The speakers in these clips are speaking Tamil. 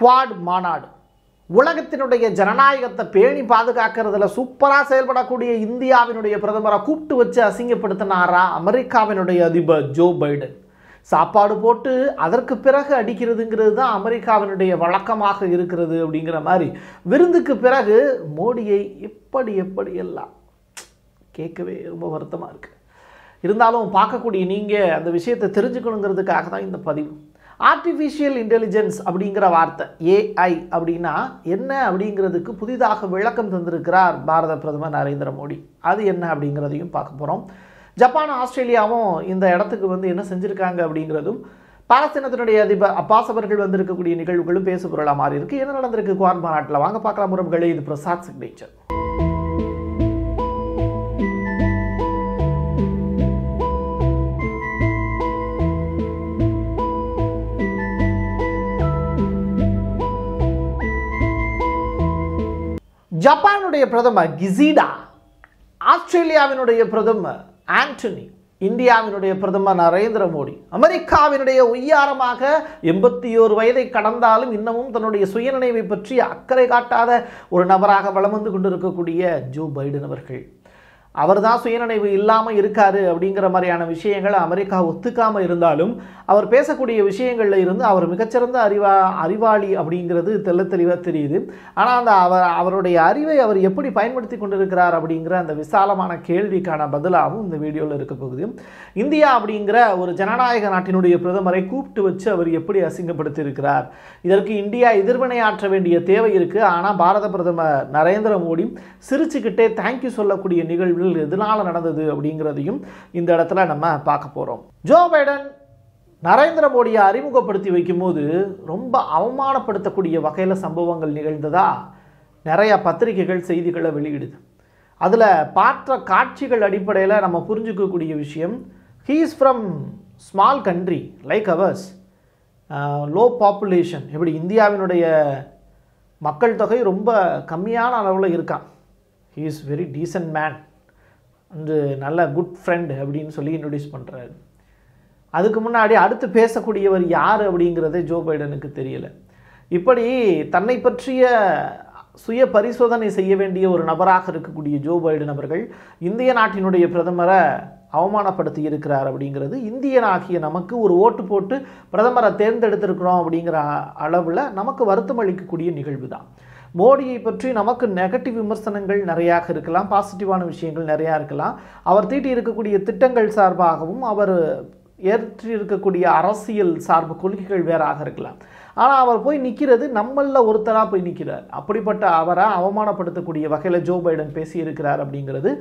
குவாட் மாநாடு உலகத்தினுடைய ஜனநாயகத்தை பேணி பாதுகாக்கிறதுல சூப்பராக செயல்படக்கூடிய இந்தியாவினுடைய பிரதமரை கூப்பிட்டு வச்சு அசிங்கப்படுத்தினாரா அமெரிக்காவினுடைய அதிபர் ஜோ பைடன் சாப்பாடு போட்டு அதற்கு பிறகு அடிக்கிறதுங்கிறது தான் அமெரிக்காவினுடைய வழக்கமாக இருக்கிறது அப்படிங்கிற மாதிரி விருந்துக்கு பிறகு மோடியை எப்படி எப்படி எல்லாம் கேட்கவே ரொம்ப வருத்தமாக இருக்குது இருந்தாலும் பார்க்கக்கூடிய நீங்கள் அந்த விஷயத்தை தெரிஞ்சுக்கணுங்கிறதுக்காக தான் இந்த பதிவு ஆர்டிஃபிஷியல் இன்டெலிஜென்ஸ் அப்படிங்கிற வார்த்தை ஏஐ அப்படின்னா என்ன அப்படிங்கிறதுக்கு புதிதாக விளக்கம் தந்திருக்கிறார் பாரத பிரதமர் நரேந்திர மோடி அது என்ன அப்படிங்கிறதையும் பார்க்க போகிறோம் ஜப்பான் ஆஸ்திரேலியாவும் இந்த இடத்துக்கு வந்து என்ன செஞ்சுருக்காங்க அப்படிங்கிறதும் பாலஸ்தீனத்தினுடைய அதிபர் அப்பாஸ் அவர்கள் வந்திருக்கக்கூடிய நிகழ்வுகளும் பேசுபொருளாக மாறி இருக்குது என்ன நடந்திருக்கு குவார் மாநாட்டில் வாங்க பார்க்கலாம் முறைகளே இது பிரசாத் சிக்னேச்சர் ஜப்பானுடைய பிரதமர் கிசிடா ஆஸ்திரேலியாவினுடைய பிரதமர் ஆண்டனி இந்தியாவினுடைய பிரதமர் நரேந்திர மோடி அமெரிக்காவினுடைய உய்யாரமாக எண்பத்தி ஓரு வயதை கடந்தாலும் இன்னமும் தன்னுடைய சுயநினைவை பற்றி அக்கறை காட்டாத ஒரு நபராக வளம் வந்து கொண்டிருக்கக்கூடிய ஜோ பைடன் அவர்கள் அவர் தான் சுயநினைவு இல்லாமல் இருக்காரு அப்படிங்கிற மாதிரியான விஷயங்களை அமெரிக்கா ஒத்துக்காமல் இருந்தாலும் அவர் பேசக்கூடிய விஷயங்களில் இருந்து அவர் மிகச்சிறந்த அறிவா அறிவாளி அப்படிங்கிறது தெல்ல தெளிவாக தெரியுது ஆனால் அந்த அவர் அவருடைய அறிவை அவர் எப்படி பயன்படுத்தி கொண்டிருக்கிறார் அப்படிங்கிற அந்த விசாலமான கேள்விக்கான பதிலாகவும் இந்த வீடியோவில் இருக்க போகுது இந்தியா அப்படிங்கிற ஒரு ஜனநாயக நாட்டினுடைய பிரதமரை கூப்பிட்டு வச்சு அவர் எப்படி அசிங்கப்படுத்தியிருக்கிறார் இதற்கு இந்தியா எதிர்வினையாற்ற வேண்டிய தேவை இருக்குது ஆனால் பாரத பிரதமர் நரேந்திர மோடி சிரிச்சுக்கிட்டே தேங்க்யூ சொல்லக்கூடிய நிகழ்வில் தேர்தல் எதனால் நடந்தது அப்படிங்கிறதையும் இந்த இடத்துல நம்ம பார்க்க போகிறோம் ஜோ பைடன் நரேந்திர மோடியை அறிமுகப்படுத்தி வைக்கும்போது ரொம்ப அவமானப்படுத்தக்கூடிய வகையில் சம்பவங்கள் நிகழ்ந்ததா நிறையா பத்திரிகைகள் செய்திகளை வெளியிடுது அதில் பார்த்த காட்சிகள் அடிப்படையில் நம்ம புரிஞ்சுக்கக்கூடிய விஷயம் he's from small country like ours low population இப்படி இந்தியாவினுடைய மக்கள் தொகை ரொம்ப கம்மியான அளவில் இருக்கான் he is very decent man வந்து நல்ல குட் ஃப்ரெண்டு அப்படின்னு சொல்லி இன்ட்ரடியூஸ் பண்ணுறாரு அதுக்கு முன்னாடி அடுத்து பேசக்கூடியவர் யார் அப்படிங்கிறதே ஜோ பைடனுக்கு தெரியல இப்படி தன்னை பற்றிய சுய பரிசோதனை செய்ய வேண்டிய ஒரு நபராக இருக்கக்கூடிய ஜோ பைடன் அவர்கள் இந்திய நாட்டினுடைய பிரதமரை அவமானப்படுத்தி இருக்கிறார் அப்படிங்கிறது இந்தியனாகிய நமக்கு ஒரு ஓட்டு போட்டு பிரதமரை தேர்ந்தெடுத்திருக்கிறோம் அப்படிங்கிற அளவில் நமக்கு வருத்தம் அளிக்கக்கூடிய நிகழ்வு தான் மோடியை பற்றி நமக்கு நெகட்டிவ் விமர்சனங்கள் நிறையாக இருக்கலாம் பாசிட்டிவான விஷயங்கள் நிறையா இருக்கலாம் அவர் தீட்டி இருக்கக்கூடிய திட்டங்கள் சார்பாகவும் அவர் ஏற்றி இருக்கக்கூடிய அரசியல் சார்பு கொள்கைகள் வேறாக இருக்கலாம் ஆனால் அவர் போய் நிற்கிறது நம்மளில் ஒருத்தராக போய் நிற்கிறார் அப்படிப்பட்ட அவரை அவமானப்படுத்தக்கூடிய வகையில் ஜோ பைடன் பேசியிருக்கிறார் அப்படிங்கிறது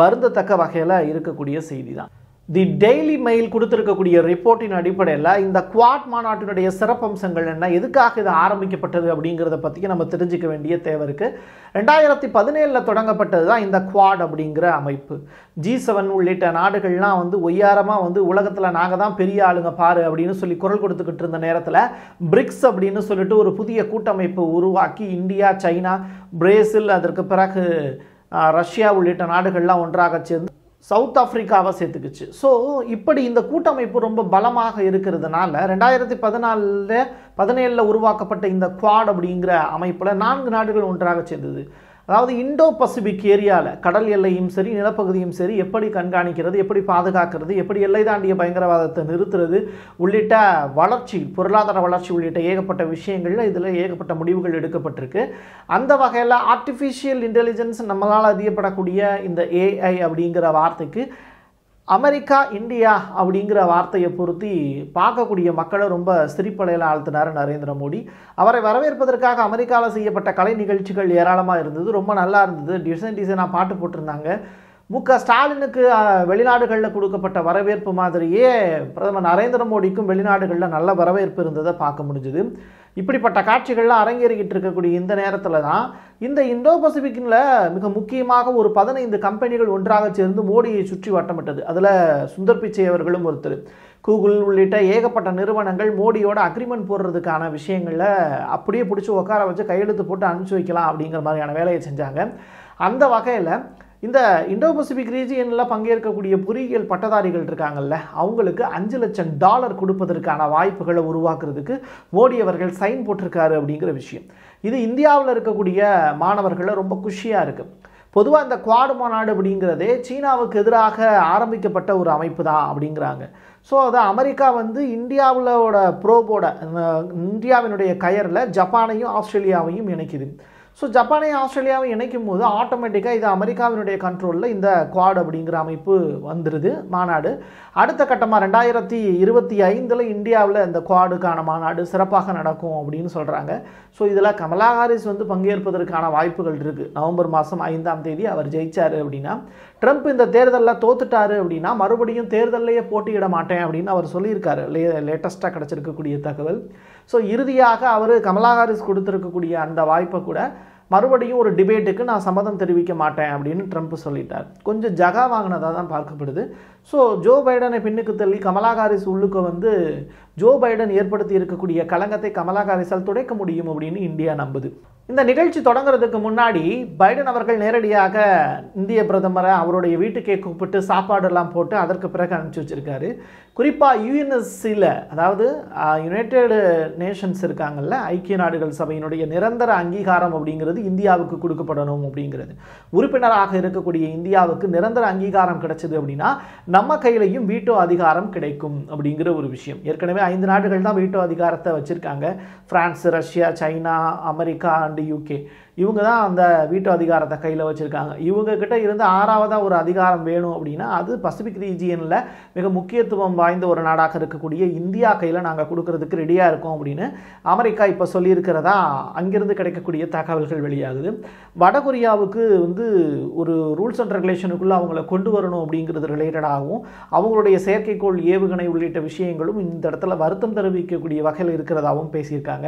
வருந்தத்தக்க வகையில் இருக்கக்கூடிய செய்தி தான் தி டெய்லி மெயில் கொடுத்துருக்கக்கூடிய ரிப்போர்ட்டின் அடிப்படையில் இந்த குவாட் மாநாட்டினுடைய சிறப்பம்சங்கள் என்ன எதுக்காக இது ஆரம்பிக்கப்பட்டது அப்படிங்கிறத பற்றி நம்ம தெரிஞ்சுக்க வேண்டிய தேவை இருக்குது ரெண்டாயிரத்தி பதினேழில் தொடங்கப்பட்டது தான் இந்த குவாட் அப்படிங்கிற அமைப்பு ஜி செவன் உள்ளிட்ட நாடுகள்லாம் வந்து ஒய்யாரமாக வந்து உலகத்தில் நாங்கள் தான் பெரிய ஆளுங்க பாரு அப்படின்னு சொல்லி குரல் கொடுத்துக்கிட்டு இருந்த நேரத்தில் பிரிக்ஸ் அப்படின்னு சொல்லிட்டு ஒரு புதிய கூட்டமைப்பு உருவாக்கி இந்தியா சைனா பிரேசில் அதற்கு பிறகு ரஷ்யா உள்ளிட்ட நாடுகள்லாம் ஒன்றாக சேர்ந்து சவுத் ஆப்ரிக்காவை சேர்த்துக்குச்சு ஸோ இப்படி இந்த கூட்டமைப்பு ரொம்ப பலமாக இருக்கிறதுனால ரெண்டாயிரத்தி பதினாலில் பதினேழில் உருவாக்கப்பட்ட இந்த குவாட் அப்படிங்கிற அமைப்பில் நான்கு நாடுகள் ஒன்றாக சேர்ந்தது அதாவது இண்டோ பசிபிக் ஏரியாவில் கடல் எல்லையும் சரி நிலப்பகுதியும் சரி எப்படி கண்காணிக்கிறது எப்படி பாதுகாக்கிறது எப்படி எல்லை தாண்டிய பயங்கரவாதத்தை நிறுத்துறது உள்ளிட்ட வளர்ச்சி பொருளாதார வளர்ச்சி உள்ளிட்ட ஏகப்பட்ட விஷயங்களில் இதில் ஏகப்பட்ட முடிவுகள் எடுக்கப்பட்டிருக்கு அந்த வகையில் ஆர்டிஃபிஷியல் இன்டெலிஜென்ஸ் நம்மளால் அறியப்படக்கூடிய இந்த ஏஐ அப்படிங்கிற வார்த்தைக்கு அமெரிக்கா இந்தியா அப்படிங்கிற வார்த்தையை பொருத்தி பார்க்கக்கூடிய மக்களை ரொம்ப சிரிப்படையில் ஆழ்த்தினார் நரேந்திர மோடி அவரை வரவேற்பதற்காக அமெரிக்காவில் செய்யப்பட்ட கலை நிகழ்ச்சிகள் ஏராளமாக இருந்தது ரொம்ப நல்லா இருந்தது டிசைன் டிசைனாக பாட்டு போட்டிருந்தாங்க மு க ஸ்டாலினுக்கு வெளிநாடுகளில் கொடுக்கப்பட்ட வரவேற்பு மாதிரியே பிரதமர் நரேந்திர மோடிக்கும் வெளிநாடுகளில் நல்ல வரவேற்பு இருந்ததை பார்க்க முடிஞ்சுது இப்படிப்பட்ட காட்சிகள்லாம் அரங்கேறிக்கிட்டு இருக்கக்கூடிய இந்த நேரத்தில் தான் இந்த இந்தோ பசிபிக்கில் மிக முக்கியமாக ஒரு பதினைந்து கம்பெனிகள் ஒன்றாக சேர்ந்து மோடியை சுற்றி வட்டமிட்டது அதில் சுந்தர் பிச்சை அவர்களும் ஒருத்தர் கூகுள் உள்ளிட்ட ஏகப்பட்ட நிறுவனங்கள் மோடியோட அக்ரிமெண்ட் போடுறதுக்கான விஷயங்களில் அப்படியே பிடிச்சி உட்கார வச்சு கையெழுத்து போட்டு அனுப்பிச்சி வைக்கலாம் அப்படிங்கிற மாதிரியான வேலையை செஞ்சாங்க அந்த வகையில் இந்த இண்டோ பசிபிக் ரீஜியனில் பங்கேற்கக்கூடிய பொறியியல் பட்டதாரிகள் இருக்காங்கல்ல அவங்களுக்கு அஞ்சு லட்சம் டாலர் கொடுப்பதற்கான வாய்ப்புகளை உருவாக்குறதுக்கு மோடி அவர்கள் சைன் போட்டிருக்காரு அப்படிங்கிற விஷயம் இது இந்தியாவில் இருக்கக்கூடிய மாணவர்களை ரொம்ப குஷியாக இருக்குது பொதுவாக இந்த குவாடு மாநாடு அப்படிங்கிறதே சீனாவுக்கு எதிராக ஆரம்பிக்கப்பட்ட ஒரு அமைப்பு தான் அப்படிங்கிறாங்க ஸோ அதை அமெரிக்கா வந்து இந்தியாவிலோட ப்ரோபோட இந்தியாவினுடைய கயரில் ஜப்பானையும் ஆஸ்திரேலியாவையும் இணைக்குது ஸோ ஜப்பானையும் ஆஸ்திரேலியாவை இணைக்கும் போது ஆட்டோமேட்டிக்காக இது அமெரிக்காவினுடைய கண்ட்ரோலில் இந்த குவாட் அப்படிங்கிற அமைப்பு வந்துடுது மாநாடு அடுத்த கட்டமாக ரெண்டாயிரத்தி இருபத்தி ஐந்தில் இந்தியாவில் இந்த குவாடுக்கான மாநாடு சிறப்பாக நடக்கும் அப்படின்னு சொல்கிறாங்க ஸோ இதில் கமலா ஹாரிஸ் வந்து பங்கேற்பதற்கான வாய்ப்புகள் இருக்குது நவம்பர் மாதம் ஐந்தாம் தேதி அவர் ஜெயித்தார் அப்படின்னா ட்ரம்ப் இந்த தேர்தலில் தோத்துட்டார் அப்படின்னா மறுபடியும் தேர்தலையே போட்டியிட மாட்டேன் அப்படின்னு அவர் சொல்லியிருக்காரு லே லேட்டஸ்ட்டாக கிடச்சிருக்கக்கூடிய தகவல் ஸோ இறுதியாக அவர் கமலா ஹாரிஸ் கொடுத்துருக்கக்கூடிய அந்த வாய்ப்பை கூட மறுபடியும் ஒரு டிபேட்டுக்கு நான் சம்மதம் தெரிவிக்க மாட்டேன் அப்படின்னு ட்ரம்ப் சொல்லிட்டார் கொஞ்சம் ஜகா வாங்கினதாக தான் பார்க்கப்படுது ஸோ ஜோ பைடனை பின்னுக்கு தள்ளி கமலா ஹாரிஸ் உள்ளுக்கு வந்து ஜோ பைடன் ஏற்படுத்தி இருக்கக்கூடிய கலங்கத்தை கமலா ஹாரிஸால் துடைக்க முடியும் அப்படின்னு இந்தியா நம்புது இந்த நிகழ்ச்சி தொடங்குறதுக்கு முன்னாடி பைடன் அவர்கள் நேரடியாக இந்திய பிரதமரை அவருடைய வீட்டுக்கே கூப்பிட்டு சாப்பாடெல்லாம் போட்டு அதற்கு பிறகு அனுப்பிச்சி வச்சிருக்காரு குறிப்பாக யுஎன்எஸ்சியில் அதாவது யுனைடெடு நேஷன்ஸ் இருக்காங்கல்ல ஐக்கிய நாடுகள் சபையினுடைய நிரந்தர அங்கீகாரம் அப்படிங்கிறது இந்தியாவுக்கு கொடுக்கப்படணும் அப்படிங்கிறது உறுப்பினராக இருக்கக்கூடிய இந்தியாவுக்கு நிரந்தர அங்கீகாரம் கிடைச்சது அப்படின்னா நம்ம கையிலையும் வீட்டோ அதிகாரம் கிடைக்கும் அப்படிங்கிற ஒரு விஷயம் ஏற்கனவே ஐந்து நாடுகள் தான் வீட்டோ அதிகாரத்தை வச்சுருக்காங்க France Russia China America and UK இவங்க தான் அந்த வீட்டு அதிகாரத்தை கையில் வச்சுருக்காங்க இவங்கக்கிட்ட இருந்து ஆறாவதாக ஒரு அதிகாரம் வேணும் அப்படின்னா அது பசிபிக் ரீஜியனில் மிக முக்கியத்துவம் வாய்ந்த ஒரு நாடாக இருக்கக்கூடிய இந்தியா கையில் நாங்கள் கொடுக்கறதுக்கு ரெடியாக இருக்கோம் அப்படின்னு அமெரிக்கா இப்போ சொல்லியிருக்கிறதா அங்கிருந்து கிடைக்கக்கூடிய தகவல்கள் வெளியாகுது வடகொரியாவுக்கு வந்து ஒரு ரூல்ஸ் அண்ட் ரெகுலேஷனுக்குள்ளே அவங்கள கொண்டு வரணும் அப்படிங்கிறது ரிலேட்டடாகவும் அவங்களுடைய செயற்கைக்கோள் ஏவுகணை உள்ளிட்ட விஷயங்களும் இந்த இடத்துல வருத்தம் தெரிவிக்கக்கூடிய வகையில் இருக்கிறதாகவும் பேசியிருக்காங்க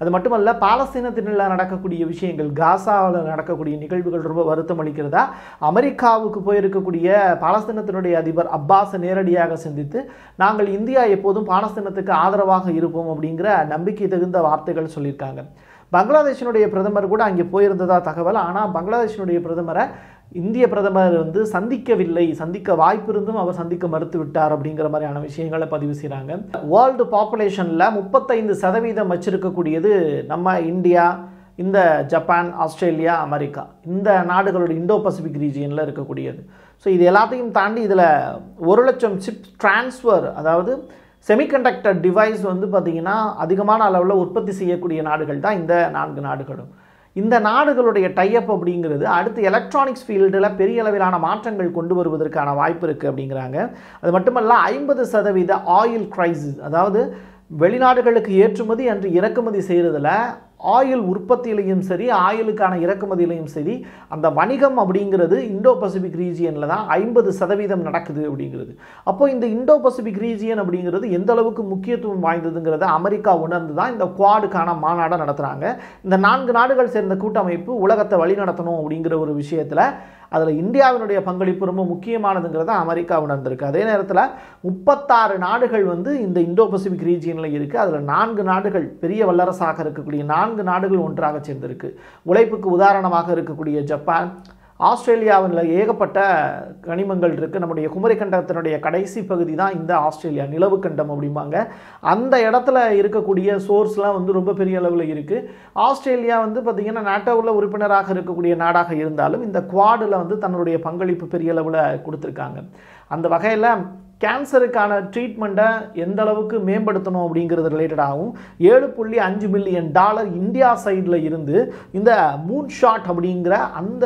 அது மட்டுமல்ல பாலஸ்தீனத்தினில் நடக்கக்கூடிய விஷயங்கள் நிகழ்வுகள் காசாவில் நடக்கக்கூடிய நிகழ்வுகள் ரொம்ப வருத்தம் அளிக்கிறதா அமெரிக்காவுக்கு போயிருக்கக்கூடிய பாலஸ்தீனத்தினுடைய அதிபர் அப்பாஸை நேரடியாக சந்தித்து நாங்கள் இந்தியா எப்போதும் பாலஸ்தீனத்துக்கு ஆதரவாக இருப்போம் அப்படிங்கிற நம்பிக்கை தகுந்த வார்த்தைகள் சொல்லியிருக்காங்க பங்களாதேஷினுடைய பிரதமர் கூட அங்கே போயிருந்ததா தகவல் ஆனால் பங்களாதேஷினுடைய பிரதமரை இந்திய பிரதமர் வந்து சந்திக்கவில்லை சந்திக்க வாய்ப்பு இருந்தும் அவர் சந்திக்க மறுத்து விட்டார் அப்படிங்கிற மாதிரியான விஷயங்களை பதிவு செய்கிறாங்க வேர்ல்டு பாப்புலேஷனில் முப்பத்தைந்து சதவீதம் வச்சிருக்கக்கூடியது நம்ம இந்தியா இந்த ஜப்பான் ஆஸ்திரேலியா அமெரிக்கா இந்த நாடுகளோட இந்தோ பசிபிக் ரீஜியனில் இருக்கக்கூடியது ஸோ இது எல்லாத்தையும் தாண்டி இதில் ஒரு லட்சம் சிப் டிரான்ஸ்ஃபர் அதாவது செமிகண்டக்டர் டிவைஸ் வந்து பார்த்திங்கன்னா அதிகமான அளவில் உற்பத்தி செய்யக்கூடிய நாடுகள் தான் இந்த நான்கு நாடுகளும் இந்த நாடுகளுடைய டைஅப் அப்படிங்கிறது அடுத்து எலக்ட்ரானிக்ஸ் ஃபீல்டில் பெரிய அளவிலான மாற்றங்கள் கொண்டு வருவதற்கான வாய்ப்பு இருக்குது அப்படிங்கிறாங்க அது மட்டுமல்ல ஐம்பது சதவீத ஆயில் க்ரைசிஸ் அதாவது வெளிநாடுகளுக்கு ஏற்றுமதி அன்று இறக்குமதி செய்கிறதுல ஆயில் உற்பத்தியிலையும் சரி ஆயிலுக்கான இறக்குமதியிலையும் சரி அந்த வணிகம் அப்படிங்கிறது இந்தோ பசிபிக் ரீஜியனில் தான் ஐம்பது சதவீதம் நடக்குது அப்படிங்கிறது அப்போது இந்த இந்தோ பசிபிக் ரீஜியன் அப்படிங்கிறது எந்த அளவுக்கு முக்கியத்துவம் வாய்ந்ததுங்கிறத அமெரிக்கா உணர்ந்து தான் இந்த குவாடுக்கான மாநாடை நடத்துகிறாங்க இந்த நான்கு நாடுகள் சேர்ந்த கூட்டமைப்பு உலகத்தை வழி நடத்தணும் அப்படிங்கிற ஒரு விஷயத்தில் அதில் இந்தியாவினுடைய பங்களிப்பு ரொம்ப முக்கியமானதுங்கிறத அமெரிக்கா உணர்ந்திருக்கு அதே நேரத்தில் முப்பத்தாறு நாடுகள் வந்து இந்த இந்தோ பசிபிக் ரீஜியனில் இருக்குது அதில் நான்கு நாடுகள் பெரிய வல்லரசாக இருக்கக்கூடிய நாடு நான்கு நாடுகள் ஒன்றாக சேர்ந்திருக்கு உழைப்புக்கு உதாரணமாக இருக்கக்கூடிய ஜப்பான் ஆஸ்திரேலியாவில் ஏகப்பட்ட கனிமங்கள் இருக்குது நம்முடைய குமரிக்கண்டத்தினுடைய கடைசி பகுதி தான் இந்த ஆஸ்திரேலியா நிலவு கண்டம் அப்படிம்பாங்க அந்த இடத்துல இருக்கக்கூடிய சோர்ஸ்லாம் வந்து ரொம்ப பெரிய அளவில் இருக்குது ஆஸ்திரேலியா வந்து பார்த்திங்கன்னா நாட்டோவில் உறுப்பினராக இருக்கக்கூடிய நாடாக இருந்தாலும் இந்த குவாடில் வந்து தன்னுடைய பங்களிப்பு பெரிய அளவில் கொடுத்துருக்காங்க அந்த வகையில் கேன்சருக்கான ட்ரீட்மெண்ட்டை எந்த அளவுக்கு மேம்படுத்தணும் அப்படிங்கிறது ரிலேட்டடாகவும் ஏழு புள்ளி அஞ்சு மில்லியன் டாலர் இந்தியா சைடில் இருந்து இந்த மூன் ஷாட் அப்படிங்கிற அந்த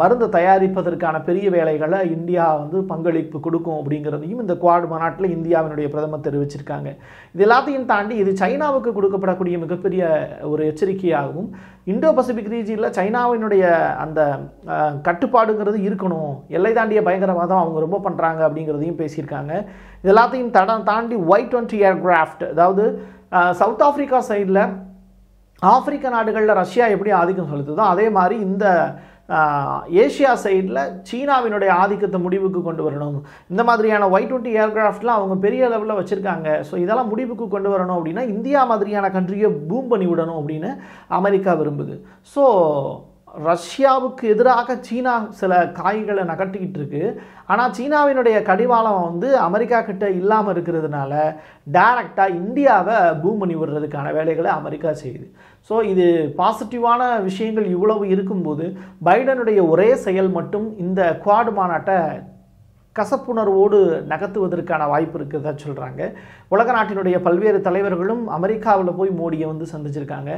மருந்து தயாரிப்பதற்கான பெரிய வேலைகளை இந்தியா வந்து பங்களிப்பு கொடுக்கும் அப்படிங்கிறதையும் இந்த குவாட் மாநாட்டில் இந்தியாவினுடைய பிரதமர் தெரிவிச்சிருக்காங்க இது எல்லாத்தையும் தாண்டி இது சைனாவுக்கு கொடுக்கப்படக்கூடிய மிகப்பெரிய ஒரு எச்சரிக்கையாகவும் இந்தோ பசிபிக் ரீஜியில் சைனாவினுடைய அந்த கட்டுப்பாடுங்கிறது இருக்கணும் எல்லை தாண்டிய பயங்கரவாதம் அவங்க ரொம்ப பண்ணுறாங்க அப்படிங்கிறதையும் பேசியிருக்காங்க இது எல்லாத்தையும் தடம் தாண்டி ஒய் டுவெண்ட்டி ஏர்கிராஃப்ட் அதாவது சவுத் ஆஃப்ரிக்கா சைடில் ஆப்பிரிக்க நாடுகளில் ரஷ்யா எப்படி ஆதிக்கம் செலுத்துதோ அதே மாதிரி இந்த ஏஷியா சைடில் சீனாவினுடைய ஆதிக்கத்தை முடிவுக்கு கொண்டு வரணும் இந்த மாதிரியான ஒய் டுவெண்ட்டி ஏர்கிராஃப்ட்லாம் அவங்க பெரிய லெவலில் வச்சுருக்காங்க ஸோ இதெல்லாம் முடிவுக்கு கொண்டு வரணும் அப்படின்னா இந்தியா மாதிரியான கண்ட்ரியை பூம் பண்ணி விடணும் அப்படின்னு அமெரிக்கா விரும்புது ஸோ ரஷ்யாவுக்கு எதிராக சீனா சில காய்களை நகர்த்திக்கிட்டு இருக்கு ஆனால் சீனாவினுடைய கடிவாளம் வந்து அமெரிக்கா கிட்ட இல்லாமல் இருக்கிறதுனால டைரக்டாக இந்தியாவை பூம் பண்ணி விடுறதுக்கான வேலைகளை அமெரிக்கா செய்யுது ஸோ இது பாசிட்டிவான விஷயங்கள் இவ்வளவு இருக்கும்போது பைடனுடைய ஒரே செயல் மட்டும் இந்த குவாடு மாநாட்டை கசப்புணர்வோடு நகர்த்துவதற்கான வாய்ப்பு இருக்கிறதா சொல்கிறாங்க உலக நாட்டினுடைய பல்வேறு தலைவர்களும் அமெரிக்காவில் போய் மோடியை வந்து சந்திச்சிருக்காங்க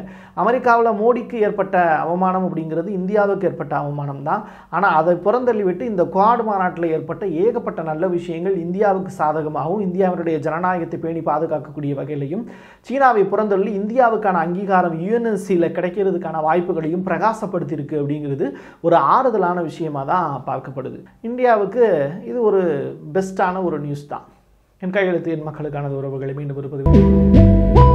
அமெரிக்காவில் மோடிக்கு ஏற்பட்ட அவமானம் அப்படிங்கிறது இந்தியாவுக்கு ஏற்பட்ட அவமானம் தான் ஆனால் அதை புறந்தள்ளிவிட்டு இந்த குவாட் மாநாட்டில் ஏற்பட்ட ஏகப்பட்ட நல்ல விஷயங்கள் இந்தியாவுக்கு சாதகமாகவும் இந்தியாவினுடைய ஜனநாயகத்தை பேணி பாதுகாக்கக்கூடிய வகையிலையும் சீனாவை புறந்தள்ளி இந்தியாவுக்கான அங்கீகாரம் யுஎன்எஸ்சியில் கிடைக்கிறதுக்கான வாய்ப்புகளையும் பிரகாசப்படுத்தியிருக்கு அப்படிங்கிறது ஒரு ஆறுதலான விஷயமாக தான் பார்க்கப்படுது இந்தியாவுக்கு இது ஒரு பெஸ்ட்டான ஒரு நியூஸ் தான் என் கையெழுத்து என் மக்களுக்கானது உறவுகளை மீண்டும் இருப்பது